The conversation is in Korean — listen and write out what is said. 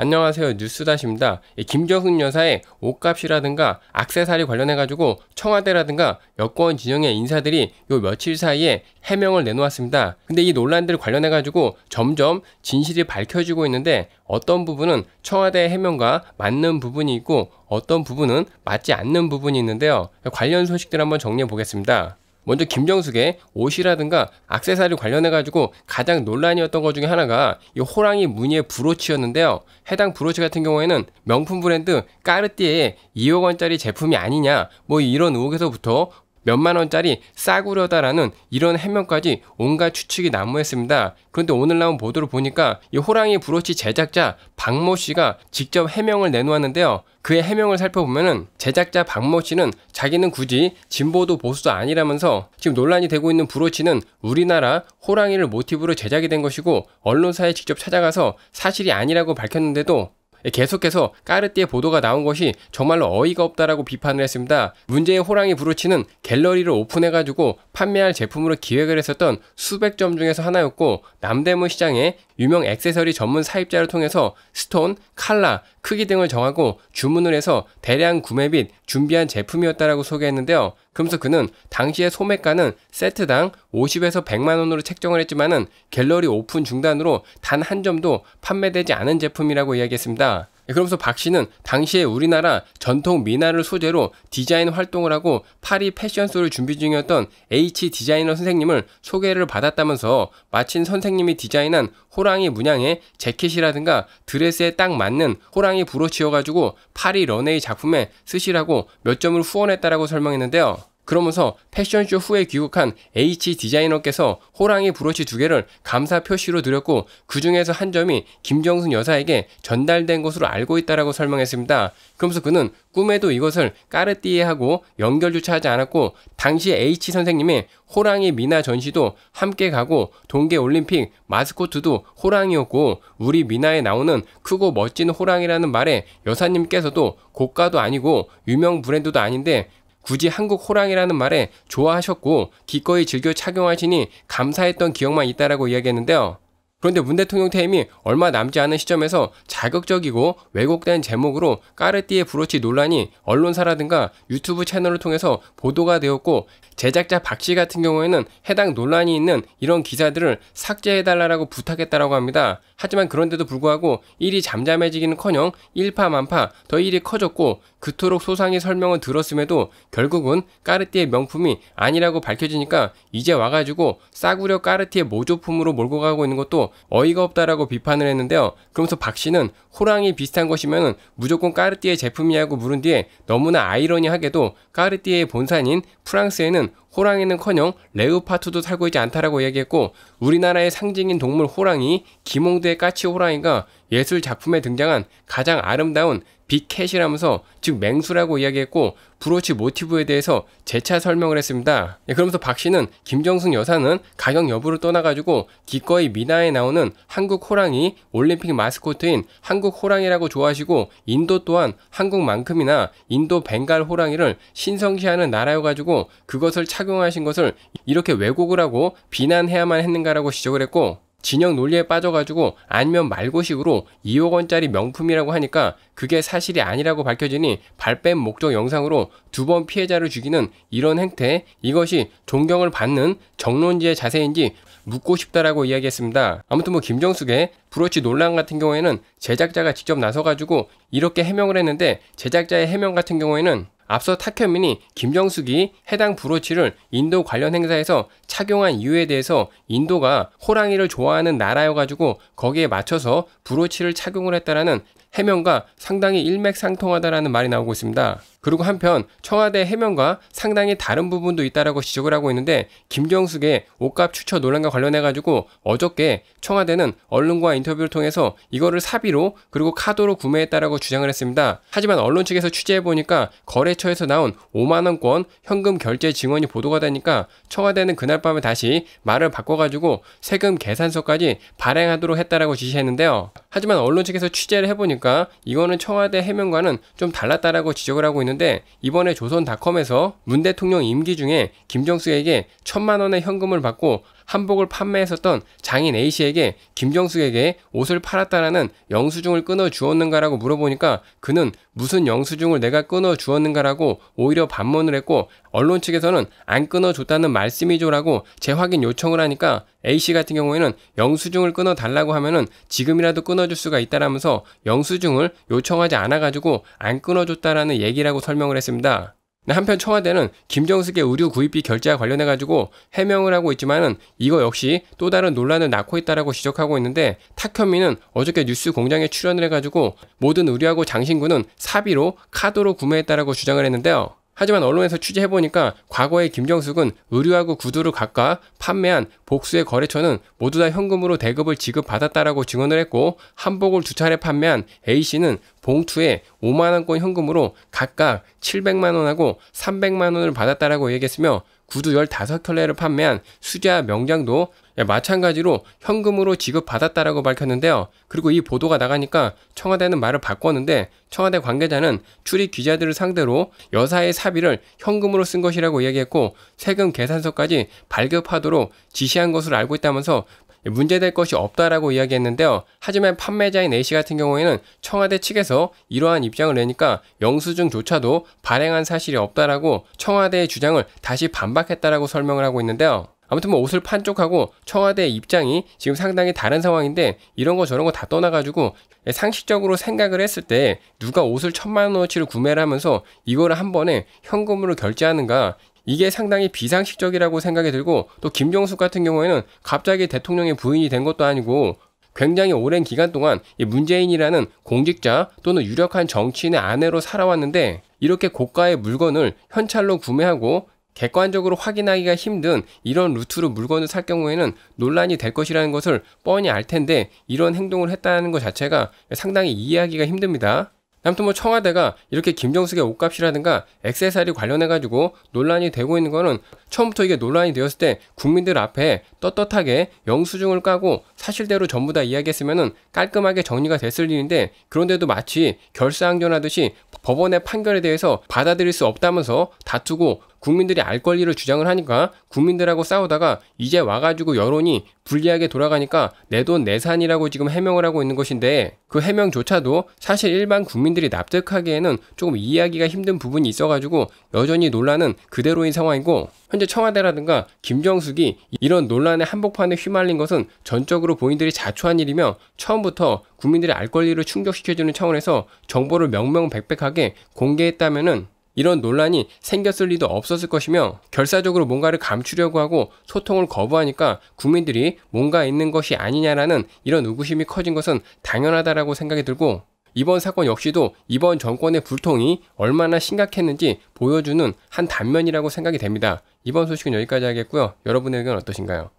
안녕하세요 뉴스다시입니다. 김정숙 여사의 옷값이라든가 악세사리 관련해가지고 청와대라든가 여권 진영의 인사들이 요 며칠 사이에 해명을 내놓았습니다. 근데 이 논란들 관련해가지고 점점 진실이 밝혀지고 있는데 어떤 부분은 청와대 해명과 맞는 부분이 있고 어떤 부분은 맞지 않는 부분이 있는데요. 관련 소식들 한번 정리해 보겠습니다. 먼저 김정숙의 옷이라든가 악세사리 관련해가지고 가장 논란이었던 것 중에 하나가 이 호랑이 무늬의 브로치였는데요. 해당 브로치 같은 경우에는 명품 브랜드 까르띠에 2억 원짜리 제품이 아니냐 뭐 이런 의혹에서부터 몇만 원짜리 싸구려다라는 이런 해명까지 온갖 추측이 난무했습니다. 그런데 오늘 나온 보도를 보니까 이 호랑이 브로치 제작자 박모 씨가 직접 해명을 내놓았는데요. 그의 해명을 살펴보면은 제작자 박모 씨는 자기는 굳이 진보도 보수도 아니라면서 지금 논란이 되고 있는 브로치는 우리나라 호랑이를 모티브로 제작이 된 것이고 언론사에 직접 찾아가서 사실이 아니라고 밝혔는데도 예, 계속해서 까르띠에 보도가 나온 것이 정말로 어이가 없다라고 비판을 했습니다. 문제의 호랑이 부르치는 갤러리를 오픈해가지고 판매할 제품으로 기획을 했었던 수백 점 중에서 하나였고 남대문 시장에 유명 액세서리 전문 사입자를 통해서 스톤, 칼라, 크기 등을 정하고 주문을 해서 대량 구매 및 준비한 제품이었다라고 소개했는데요. 그러면서 그는 당시의 소매가는 세트당 50에서 100만 원으로 책정을 했지만은 갤러리 오픈 중단으로 단 한 점도 판매되지 않은 제품이라고 이야기했습니다. 예, 그러면서 박 씨는 당시에 우리나라 전통 미나를 소재로 디자인 활동을 하고 파리 패션쇼를 준비 중이었던 H 디자이너 선생님을 소개를 받았다면서 마침 선생님이 디자인한 호랑이 문양의 재킷이라든가 드레스에 딱 맞는 호랑이 브로치여가지고 파리 런웨이 작품에 쓰시라고 몇 점을 후원했다라고 설명했는데요. 그러면서 패션쇼 후에 귀국한 H 디자이너께서 호랑이 브로치 두 개를 감사 표시로 드렸고 그 중에서 한 점이 김정순 여사에게 전달된 것으로 알고 있다라고 설명했습니다. 그러면서 그는 꿈에도 이것을 까르띠에하고 연결조차 하지 않았고 당시 H 선생님의 호랑이 미나 전시도 함께 가고 동계 올림픽 마스코트도 호랑이였고 우리 미나에 나오는 크고 멋진 호랑이라는 말에 여사님께서도 고가도 아니고 유명 브랜드도 아닌데 굳이 한국 호랑이라는 말에 좋아하셨고 기꺼이 즐겨 착용하시니 감사했던 기억만 있다라고 이야기했는데요. 그런데 문 대통령 퇴임이 얼마 남지 않은 시점에서 자극적이고 왜곡된 제목으로 까르띠에 브로치 논란이 언론사라든가 유튜브 채널을 통해서 보도가 되었고 제작자 박씨 같은 경우에는 해당 논란이 있는 이런 기사들을 삭제해달라고 부탁했다라고 합니다. 하지만 그런데도 불구하고 일이 잠잠해지기는커녕 일파만파 더 일이 커졌고 그토록 소상히 설명을 들었음에도 결국은 까르띠의 명품이 아니라고 밝혀지니까 이제 와가지고 싸구려 까르띠의 모조품으로 몰고 가고 있는 것도 어이가 없다라고 비판을 했는데요. 그러면서 박 씨는 호랑이 비슷한 것이면 무조건 까르띠에 제품이냐고 물은 뒤에 너무나 아이러니하게도 까르띠에 본산인 프랑스에는 호랑이는커녕 레오파트도 살고 있지 않다라고 이야기했고 우리나라의 상징인 동물 호랑이 김홍대의 까치 호랑이가 예술 작품에 등장한 가장 아름다운 빅캣이라면서 즉 맹수라고 이야기했고 브로치 모티브에 대해서 재차 설명을 했습니다. 예, 그러면서 박 씨는 김정숙 여사는 가격 여부를 떠나가지고 기꺼이 미나에 나오는 한국 호랑이 올림픽 마스코트인 한국 호랑이라고 좋아하시고 인도 또한 한국만큼이나 인도 벵갈 호랑이를 신성시하는 나라여가지고 그것을 참 착용하신 것을 이렇게 왜곡을 하고 비난해야만 했는가라고 지적을 했고 진영 논리에 빠져가지고 아니면 말고식으로 2억 원짜리 명품이라고 하니까 그게 사실이 아니라고 밝혀지니 발뺌 목적 영상으로 두 번 피해자를 죽이는 이런 행태 이것이 존경을 받는 정론지의 자세인지 묻고 싶다라고 이야기했습니다. 아무튼 뭐 김정숙의 브로치 논란 같은 경우에는 제작자가 직접 나서가지고 이렇게 해명을 했는데 제작자의 해명 같은 경우에는 앞서 타케민이 김정숙이 해당 브로치를 인도 관련 행사에서 착용한 이유에 대해서 인도가 호랑이를 좋아하는 나라여가지고 거기에 맞춰서 브로치를 착용을 했다라는 해명과 상당히 일맥상통하다라는 말이 나오고 있습니다. 그리고 한편 청와대 해명과 상당히 다른 부분도 있다라고 지적을 하고 있는데 김정숙의 옷값 추처 논란과 관련해 가지고 어저께 청와대는 언론과 인터뷰를 통해서 이거를 사비로 그리고 카드로 구매했다라고 주장을 했습니다. 하지만 언론 측에서 취재해 보니까 거래처에서 나온 5만 원권 현금 결제 증언이 보도가 되니까 청와대는 그날 밤에 다시 말을 바꿔 가지고 세금 계산서까지 발행하도록 했다라고 지시했는데요. 하지만 언론 측에서 취재를 해보니까 이거는 청와대 해명과는 좀 달랐다라고 지적을 하고 있는데 이번에 조선닷컴에서 문 대통령 임기 중에 김정수에게 천만 원의 현금을 받고 한복을 판매했었던 장인 A씨에게 김정숙에게 옷을 팔았다라는 영수증을 끊어 주었는가라고 물어보니까 그는 무슨 영수증을 내가 끊어 주었는가라고 오히려 반문을 했고 언론 측에서는 안 끊어 줬다는 말씀이죠라고 재확인 요청을 하니까 A씨 같은 경우에는 영수증을 끊어 달라고 하면은 지금이라도 끊어줄 수가 있다라면서 영수증을 요청하지 않아가지고 안 끊어줬다라는 얘기라고 설명을 했습니다. 네, 한편 청와대는 김정숙의 의류 구입비 결제와 관련해 가지고 해명을 하고 있지만은 이거 역시 또 다른 논란을 낳고 있다라고 지적하고 있는데 탁현민은 어저께 뉴스 공장에 출연을 해 가지고 모든 의류하고 장신구는 사비로 카드로 구매했다라고 주장을 했는데요. 하지만 언론에서 취재해보니까 과거에 김정숙은 의류하고 구두를 각각 판매한 복수의 거래처는 모두 다 현금으로 대급을 지급받았다라고 증언을 했고 한복을 두 차례 판매한 A씨는 봉투에 5만원권 현금으로 각각 700만원하고 300만원을 받았다라고 얘기했으며 구두 15켤레를 판매한 수자 명장도 예, 마찬가지로 현금으로 지급받았다라고 밝혔는데요. 그리고 이 보도가 나가니까 청와대는 말을 바꿨는데 청와대 관계자는 출입 기자들을 상대로 여사의 사비를 현금으로 쓴 것이라고 이야기했고 세금 계산서까지 발급하도록 지시한 것으로 알고 있다면서 문제될 것이 없다라고 이야기했는데요. 하지만 판매자인 A씨 같은 경우에는 청와대 측에서 이러한 입장을 내니까 영수증조차도 발행한 사실이 없다라고 청와대의 주장을 다시 반박했다라고 설명을 하고 있는데요. 아무튼 뭐 옷을 판 쪽하고 청와대의 입장이 지금 상당히 다른 상황인데 이런 거 저런 거 다 떠나가지고 상식적으로 생각을 했을 때 누가 옷을 천만 원어치를 구매를 하면서 이거를 한 번에 현금으로 결제하는가 이게 상당히 비상식적이라고 생각이 들고 또 김종숙 같은 경우에는 갑자기 대통령의 부인이 된 것도 아니고 굉장히 오랜 기간 동안 문재인이라는 공직자 또는 유력한 정치인의 아내로 살아왔는데 이렇게 고가의 물건을 현찰로 구매하고 객관적으로 확인하기가 힘든 이런 루트로 물건을 살 경우에는 논란이 될 것이라는 것을 뻔히 알 텐데 이런 행동을 했다는 것 자체가 상당히 이해하기가 힘듭니다. 아무튼 뭐 청와대가 이렇게 김정숙의 옷값이라든가 액세서리 관련해가지고 논란이 되고 있는 거는 처음부터 이게 논란이 되었을 때 국민들 앞에 떳떳하게 영수증을 까고 사실대로 전부 다이야기했으면 깔끔하게 정리가 됐을 일인데 그런데도 마치 결사항전하듯이 법원의 판결에 대해서 받아들일 수 없다면서 다투고 국민들이 알 권리를 주장을 하니까 국민들하고 싸우다가 이제 와가지고 여론이 불리하게 돌아가니까 내 돈 내산이라고 지금 해명을 하고 있는 것인데 그 해명조차도 사실 일반 국민들이 납득하기에는 조금 이해하기가 힘든 부분이 있어가지고 여전히 논란은 그대로인 상황이고 현재 청와대라든가 김정숙이 이런 논란의 한복판에 휘말린 것은 전적으로 본인들이 자초한 일이며 처음부터 국민들의 알 권리를 충족시켜주는 차원에서 정보를 명명백백하게 공개했다면은 이런 논란이 생겼을 리도 없었을 것이며 결사적으로 뭔가를 감추려고 하고 소통을 거부하니까 국민들이 뭔가 있는 것이 아니냐라는 이런 의구심이 커진 것은 당연하다라고 생각이 들고 이번 사건 역시도 이번 정권의 불통이 얼마나 심각했는지 보여주는 한 단면이라고 생각이 됩니다. 이번 소식은 여기까지 하겠고요. 여러분의 의견 어떠신가요?